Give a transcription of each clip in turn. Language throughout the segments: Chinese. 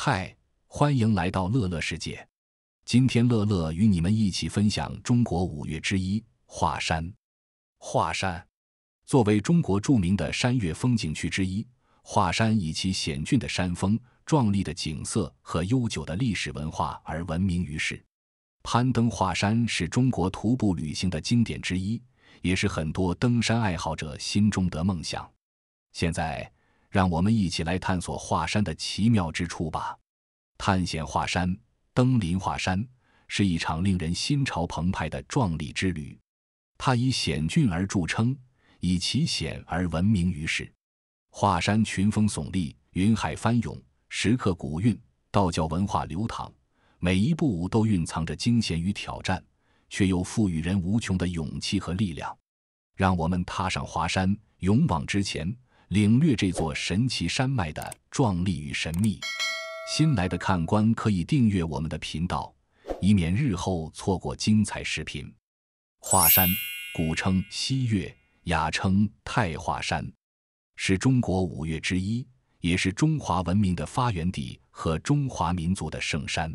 嗨，欢迎来到乐乐世界。今天，乐乐与你们一起分享中国五岳之一华山。华山作为中国著名的山岳风景区之一，华山以其险峻的山峰、壮丽的景色和悠久的历史文化而闻名于世。攀登华山是中国徒步旅行的经典之一，也是很多登山爱好者心中的梦想。现在。让我们一起来探索华山的奇妙之处吧！探险华山，登临华山，是一场令人心潮澎湃的壮丽之旅。它以险峻而著称，以其险而闻名于世。华山群峰耸立，云海翻涌，石刻古韵，道教文化流淌，每一步都蕴藏着惊险与挑战，却又赋予人无穷的勇气和力量。让我们踏上华山，勇往直前！领略这座神奇山脉的壮丽与神秘。新来的看官可以订阅我们的频道，以免日后错过精彩视频。华山，古称西岳，雅称太华山，是中国五岳之一，也是中华文明的发源地和中华民族的圣山。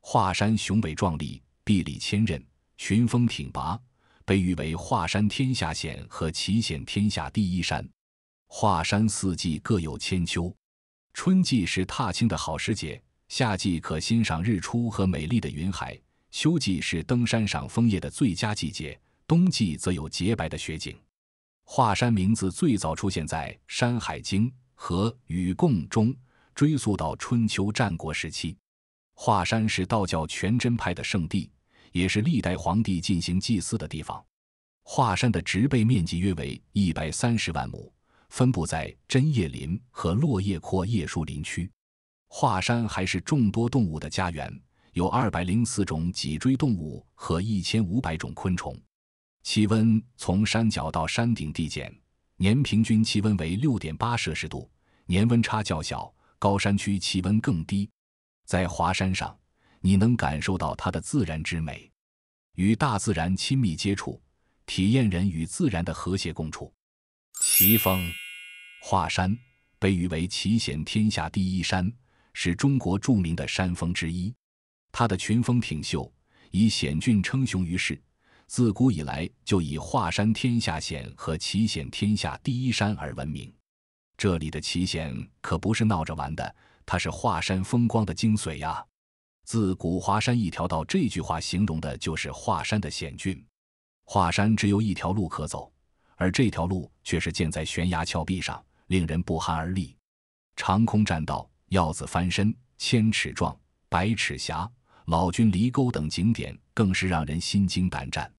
华山雄伟壮丽，壁立千仞，群峰挺拔，被誉为“华山天下险”和“奇险天下第一山”。华山四季各有千秋，春季是踏青的好时节，夏季可欣赏日出和美丽的云海，秋季是登山赏枫叶的最佳季节，冬季则有洁白的雪景。华山名字最早出现在《山海经》和《禹贡》中，追溯到春秋战国时期。华山是道教全真派的圣地，也是历代皇帝进行祭祀的地方。华山的植被面积约为一百三十万亩。分布在针叶林和落叶阔叶树林区，华山还是众多动物的家园，有二百零四种脊椎动物和一千五百种昆虫。气温从山脚到山顶递减，年平均气温为六点八摄氏度，年温差较小，高山区气温更低。在华山上，你能感受到它的自然之美，与大自然亲密接触，体验人与自然的和谐共处。奇峰。华山被誉为“奇险天下第一山”，是中国著名的山峰之一。它的群峰挺秀，以险峻称雄于世。自古以来，就以“华山天下险”和“奇险天下第一山”而闻名。这里的“奇险”可不是闹着玩的，它是华山风光的精髓呀！“自古华山一条道”这句话形容的就是华山的险峻。华山只有一条路可走，而这条路却是建在悬崖峭壁上。令人不寒而栗，长空栈道、鹞子翻身、千尺幢、百尺峡、老君犁沟等景点更是让人心惊胆战。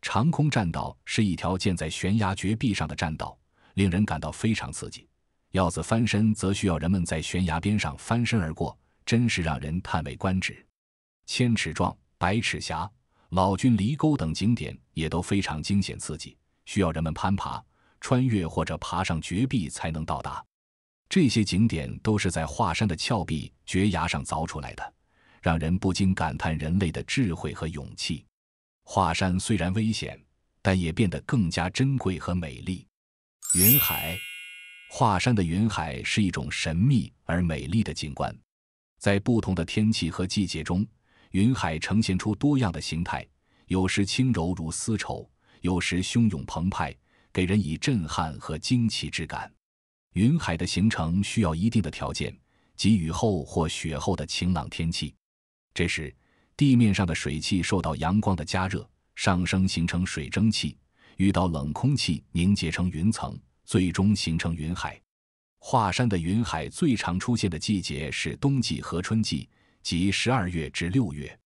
长空栈道是一条建在悬崖绝壁上的栈道，令人感到非常刺激；鹞子翻身则需要人们在悬崖边上翻身而过，真是让人叹为观止。千尺幢、百尺峡、老君犁沟等景点也都非常惊险刺激，需要人们攀爬。穿越或者爬上绝壁才能到达，这些景点都是在华山的峭壁、绝崖上凿出来的，让人不禁感叹人类的智慧和勇气。华山虽然危险，但也变得更加珍贵和美丽。云海，华山的云海是一种神秘而美丽的景观，在不同的天气和季节中，云海呈现出多样的形态，有时轻柔如丝绸，有时汹涌澎湃。给人以震撼和惊奇之感。云海的形成需要一定的条件，即雨后或雪后的晴朗天气。这时，地面上的水汽受到阳光的加热，上升形成水蒸气，遇到冷空气凝结成云层，最终形成云海。华山的云海最常出现的季节是冬季和春季，即十二月至六月。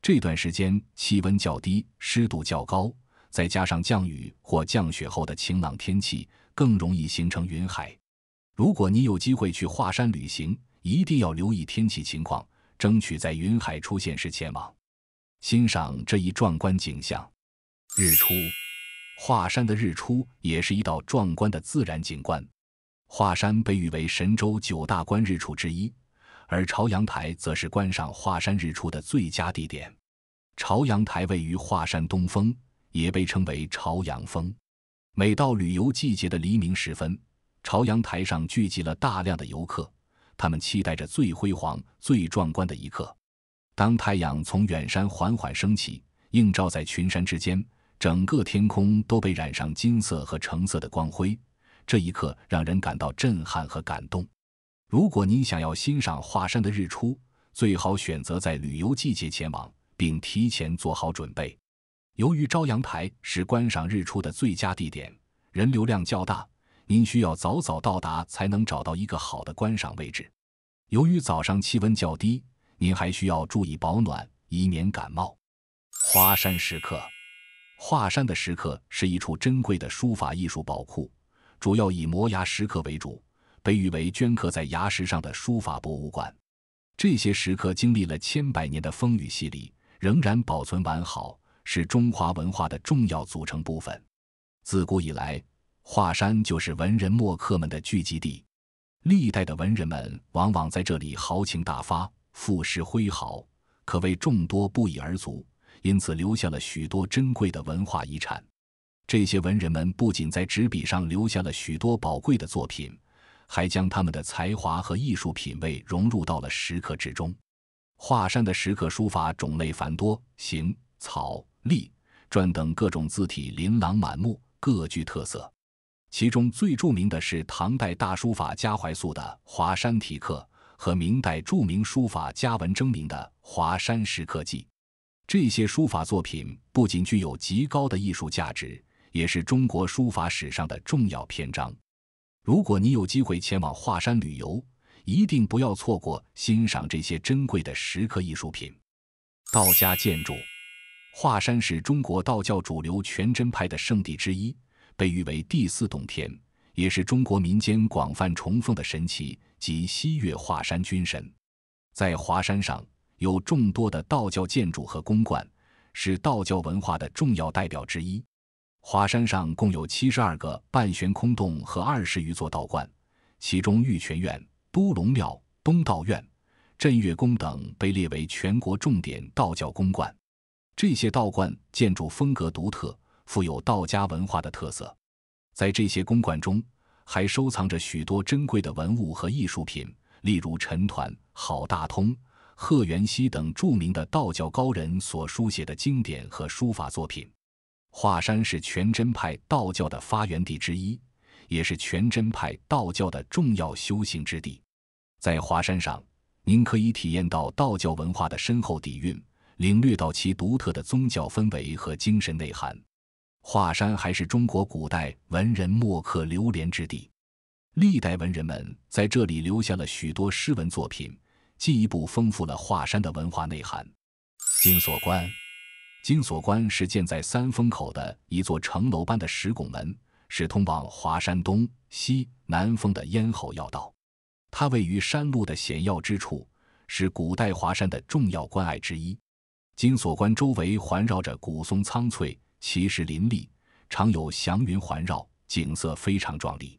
这段时间气温较低，湿度较高。再加上降雨或降雪后的晴朗天气，更容易形成云海。如果你有机会去华山旅行，一定要留意天气情况，争取在云海出现时前往，欣赏这一壮观景象。日出，华山的日出也是一道壮观的自然景观。华山被誉为神州九大观日处之一，而朝阳台则是观赏华山日出的最佳地点。朝阳台位于华山东峰。也被称为朝阳峰。每到旅游季节的黎明时分，朝阳台上聚集了大量的游客，他们期待着最辉煌、最壮观的一刻。当太阳从远山缓缓升起，映照在群山之间，整个天空都被染上金色和橙色的光辉。这一刻让人感到震撼和感动。如果您想要欣赏华山的日出，最好选择在旅游季节前往，并提前做好准备。由于朝阳台是观赏日出的最佳地点，人流量较大，您需要早早到达才能找到一个好的观赏位置。由于早上气温较低，您还需要注意保暖，以免感冒。华山石刻，华山的石刻是一处珍贵的书法艺术宝库，主要以摩崖石刻为主，被誉为镌刻在崖石上的书法博物馆。这些石刻经历了千百年的风雨洗礼，仍然保存完好。是中华文化的重要组成部分。自古以来，华山就是文人墨客们的聚集地。历代的文人们往往在这里豪情大发、赋诗挥毫，可谓众多不一而足，因此留下了许多珍贵的文化遗产。这些文人们不仅在纸笔上留下了许多宝贵的作品，还将他们的才华和艺术品味融入到了石刻之中。华山的石刻书法种类繁多，行草。隶、篆等各种字体琳琅满目，各具特色。其中最著名的是唐代大书法家怀素的《华山题刻》和明代著名书法家文征明的《华山石刻记》。这些书法作品不仅具有极高的艺术价值，也是中国书法史上的重要篇章。如果你有机会前往华山旅游，一定不要错过欣赏这些珍贵的石刻艺术品。道家建筑。华山是中国道教主流全真派的圣地之一，被誉为“第四洞天”，也是中国民间广泛崇奉的神奇及西岳华山君神。在华山上有众多的道教建筑和宫观，是道教文化的重要代表之一。华山上共有七十二个半悬空洞和二十余座道观，其中玉泉院、都龙庙、东道院、镇岳宫等被列为全国重点道教宫观。这些道观建筑风格独特，富有道家文化的特色。在这些公馆中，还收藏着许多珍贵的文物和艺术品，例如陈抟、郝大通、贺元熙等著名的道教高人所书写的经典和书法作品。华山是全真派道教的发源地之一，也是全真派道教的重要修行之地。在华山上，您可以体验到道教文化的深厚底蕴。领略到其独特的宗教氛围和精神内涵，华山还是中国古代文人墨客流连之地，历代文人们在这里留下了许多诗文作品，进一步丰富了华山的文化内涵。金锁关，金锁关是建在三峰口的一座城楼般的石拱门，是通往华山东西南峰的咽喉要道，它位于山路的险要之处，是古代华山的重要关隘之一。金锁关周围环绕着古松苍翠、奇石林立，常有祥云环绕，景色非常壮丽。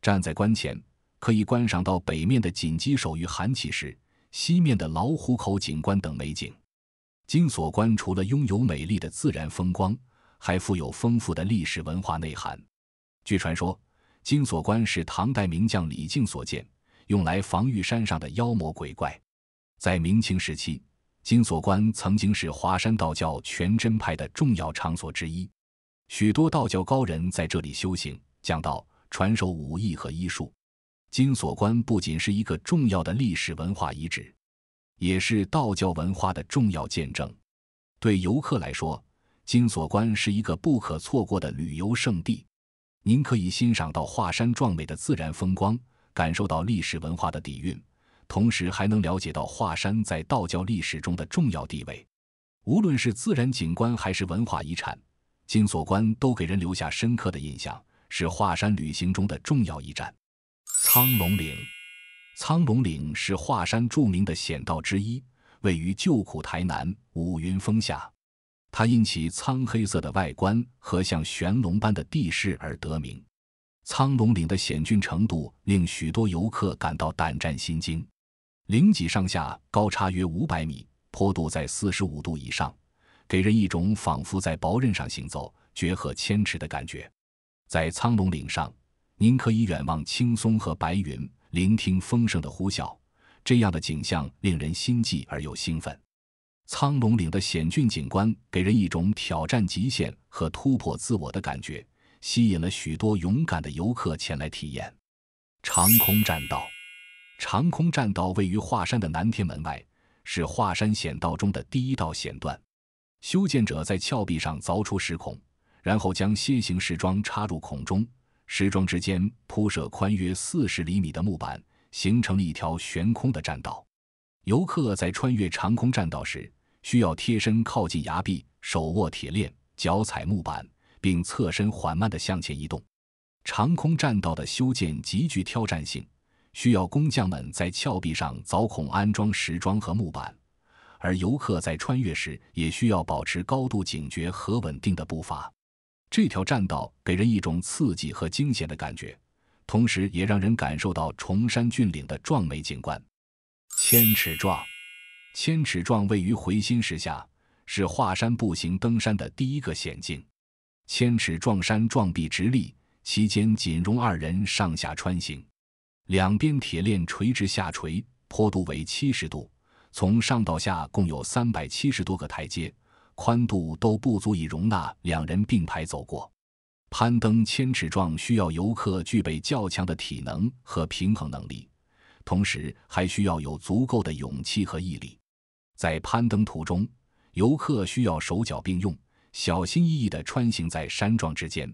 站在关前，可以观赏到北面的锦鸡首与寒气石，西面的老虎口景观等美景。金锁关除了拥有美丽的自然风光，还富有丰富的历史文化内涵。据传说，金锁关是唐代名将李靖所建，用来防御山上的妖魔鬼怪。在明清时期。金锁关曾经是华山道教全真派的重要场所之一，许多道教高人在这里修行、讲道、传授武艺和医术。金锁关不仅是一个重要的历史文化遗址，也是道教文化的重要见证。对游客来说，金锁关是一个不可错过的旅游胜地。您可以欣赏到华山壮美的自然风光，感受到历史文化的底蕴。同时还能了解到华山在道教历史中的重要地位。无论是自然景观还是文化遗产，金锁关都给人留下深刻的印象，是华山旅行中的重要一站。苍龙岭，苍龙岭是华山著名的险道之一，位于旧苦台南五云峰下。它因其苍黑色的外观和像玄龙般的地势而得名。苍龙岭的险峻程度令许多游客感到胆战心惊。零级上下高差约五百米，坡度在四十五度以上，给人一种仿佛在薄刃上行走、绝壑千尺的感觉。在苍龙岭上，您可以远望青松和白云，聆听风声的呼啸。这样的景象令人心悸而又兴奋。苍龙岭的险峻景观给人一种挑战极限和突破自我的感觉，吸引了许多勇敢的游客前来体验。长空栈道。长空栈道位于华山的南天门外，是华山险道中的第一道险段。修建者在峭壁上凿出石孔，然后将楔形石桩插入孔中，石桩之间铺设宽约四十厘米的木板，形成了一条悬空的栈道。游客在穿越长空栈道时，需要贴身靠近崖壁，手握铁链，脚踩木板，并侧身缓慢地向前移动。长空栈道的修建极具挑战性。需要工匠们在峭壁上凿孔安装石桩和木板，而游客在穿越时也需要保持高度警觉和稳定的步伐。这条栈道给人一种刺激和惊险的感觉，同时也让人感受到崇山峻岭的壮美景观。千尺幢，千尺幢位于回心石下，是华山步行登山的第一个险境。千尺撞山撞壁直立，其间仅容二人上下穿行。两边铁链垂直下垂，坡度为七十度，从上到下共有三百七十多个台阶，宽度都不足以容纳两人并排走过。攀登千尺状需要游客具备较强的体能和平衡能力，同时还需要有足够的勇气和毅力。在攀登途中，游客需要手脚并用，小心翼翼地穿行在山状之间，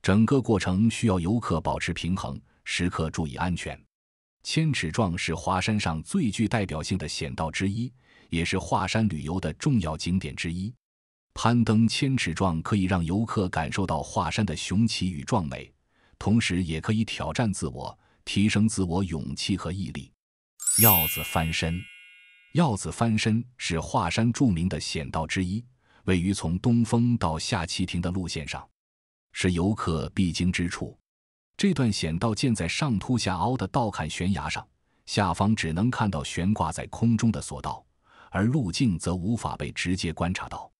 整个过程需要游客保持平衡。时刻注意安全。千尺幢是华山上最具代表性的险道之一，也是华山旅游的重要景点之一。攀登千尺幢可以让游客感受到华山的雄奇与壮美，同时也可以挑战自我，提升自我勇气和毅力。鹞子翻身，鹞子翻身是华山著名的险道之一，位于从东峰到下棋亭的路线上，是游客必经之处。这段险道建在上凸下凹的倒坎悬崖上，下方只能看到悬挂在空中的索道，而路径则无法被直接观察到。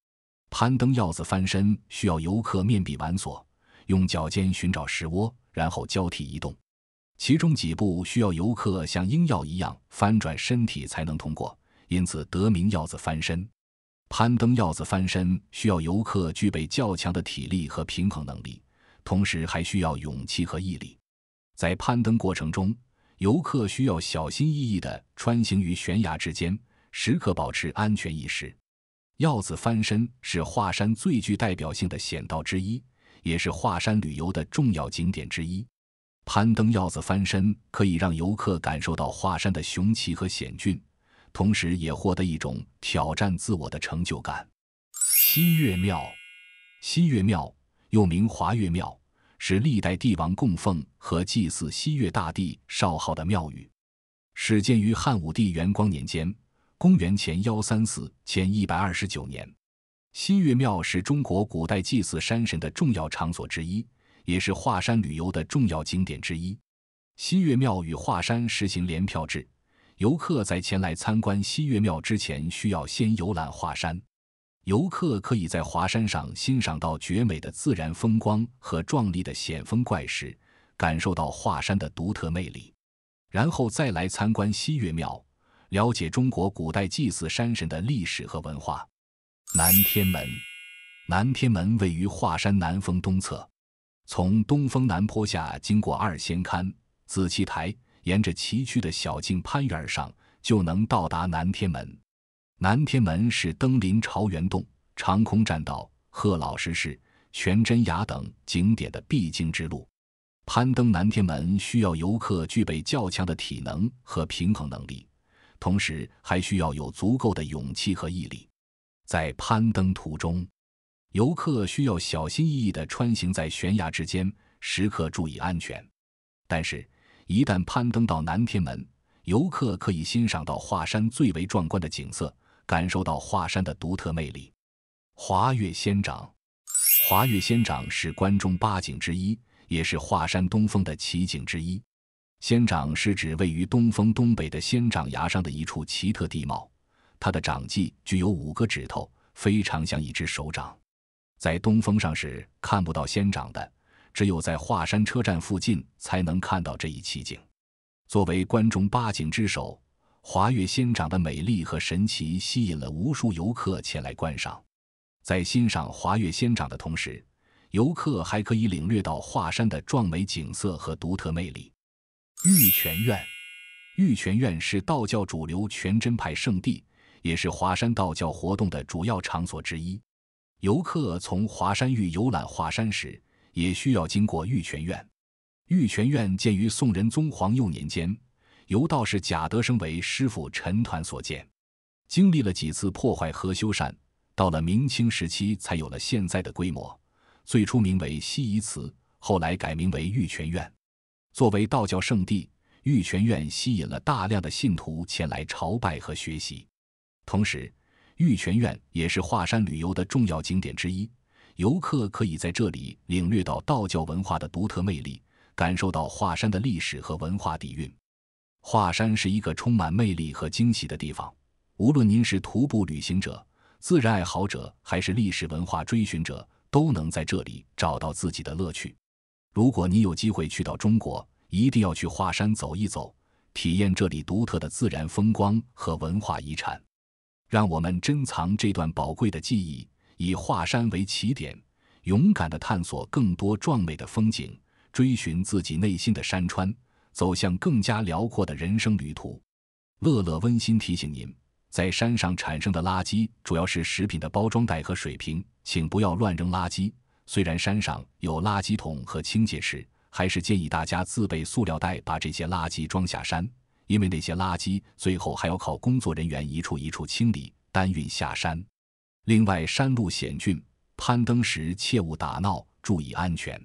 攀登药子翻身需要游客面壁挽索，用脚尖寻找石窝，然后交替移动。其中几步需要游客像鹰鹞一样翻转身体才能通过，因此得名药子翻身。攀登药子翻身需要游客具备较强的体力和平衡能力。同时还需要勇气和毅力。在攀登过程中，游客需要小心翼翼地穿行于悬崖之间，时刻保持安全意识。鹞子翻身是华山最具代表性的险道之一，也是华山旅游的重要景点之一。攀登鹞子翻身可以让游客感受到华山的雄奇和险峻，同时也获得一种挑战自我的成就感。西岳庙，西岳庙。又名华岳庙，是历代帝王供奉和祭祀西岳大帝少昊的庙宇，始建于汉武帝元光年间（公元前幺三四前一百二十九年）。西岳庙是中国古代祭祀山神的重要场所之一，也是华山旅游的重要景点之一。西岳庙与华山实行联票制，游客在前来参观西岳庙之前，需要先游览华山。游客可以在华山上欣赏到绝美的自然风光和壮丽的险峰怪石，感受到华山的独特魅力，然后再来参观西岳庙，了解中国古代祭祀山神的历史和文化。南天门，南天门位于华山南峰东侧，从东峰南坡下经过二仙龛、紫气台，沿着崎岖的小径攀缘而上，就能到达南天门。南天门是登临朝元洞、长空栈道、贺老师室、悬真崖等景点的必经之路。攀登南天门需要游客具备较强的体能和平衡能力，同时还需要有足够的勇气和毅力。在攀登途中，游客需要小心翼翼的穿行在悬崖之间，时刻注意安全。但是，一旦攀登到南天门，游客可以欣赏到华山最为壮观的景色。感受到华山的独特魅力。华岳仙掌，华岳仙掌是关中八景之一，也是华山东峰的奇景之一。仙掌是指位于东峰东北的仙掌崖上的一处奇特地貌，它的掌迹具有五个指头，非常像一只手掌。在东峰上是看不到仙掌的，只有在华山车站附近才能看到这一奇景。作为关中八景之首。华岳仙长的美丽和神奇吸引了无数游客前来观赏。在欣赏华岳仙长的同时，游客还可以领略到华山的壮美景色和独特魅力。玉泉院，玉泉院是道教主流全真派圣地，也是华山道教活动的主要场所之一。游客从华山峪游览华山时，也需要经过玉泉院。玉泉院建于宋仁宗皇佑年间。由道士贾德升为师傅陈抟所建，经历了几次破坏和修缮，到了明清时期才有了现在的规模。最初名为西夷祠，后来改名为玉泉院。作为道教圣地，玉泉院吸引了大量的信徒前来朝拜和学习。同时，玉泉院也是华山旅游的重要景点之一。游客可以在这里领略到道教文化的独特魅力，感受到华山的历史和文化底蕴。华山是一个充满魅力和惊喜的地方，无论您是徒步旅行者、自然爱好者，还是历史文化追寻者，都能在这里找到自己的乐趣。如果你有机会去到中国，一定要去华山走一走，体验这里独特的自然风光和文化遗产。让我们珍藏这段宝贵的记忆，以华山为起点，勇敢地探索更多壮美的风景，追寻自己内心的山川。走向更加辽阔的人生旅途。乐乐温馨提醒您，在山上产生的垃圾主要是食品的包装袋和水瓶，请不要乱扔垃圾。虽然山上有垃圾桶和清洁室，还是建议大家自备塑料袋，把这些垃圾装下山，因为那些垃圾最后还要靠工作人员一处一处清理、搬运下山。另外，山路险峻，攀登时切勿打闹，注意安全。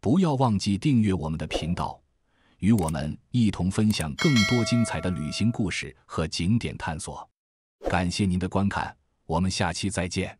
不要忘记订阅我们的频道。与我们一同分享更多精彩的旅行故事和景点探索。感谢您的观看，我们下期再见。